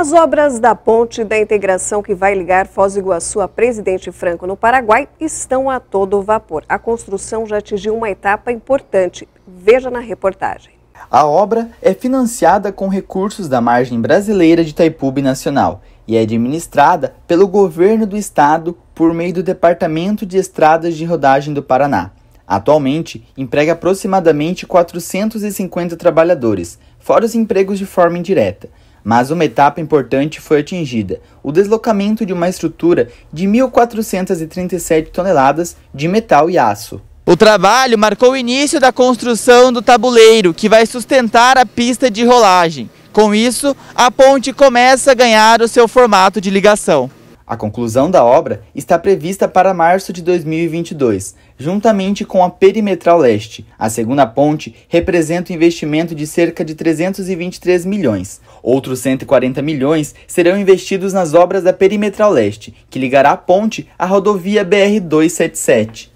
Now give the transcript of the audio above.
As obras da ponte da integração que vai ligar Foz do Iguaçu a Presidente Franco no Paraguai estão a todo vapor. A construção já atingiu uma etapa importante. Veja na reportagem. A obra é financiada com recursos da margem brasileira de Itaipu Nacional e é administrada pelo governo do estado por meio do Departamento de Estradas de Rodagem do Paraná. Atualmente, emprega aproximadamente 450 trabalhadores, fora os empregos de forma indireta. Mas uma etapa importante foi atingida: o deslocamento de uma estrutura de 1.437 toneladas de metal e aço. O trabalho marcou o início da construção do tabuleiro, que vai sustentar a pista de rolagem. Com isso, a ponte começa a ganhar o seu formato de ligação. A conclusão da obra está prevista para março de 2022, juntamente com a Perimetral Leste. A segunda ponte representa um investimento de cerca de 323 milhões. Outros 140 milhões serão investidos nas obras da Perimetral Leste, que ligará a ponte à rodovia BR-277.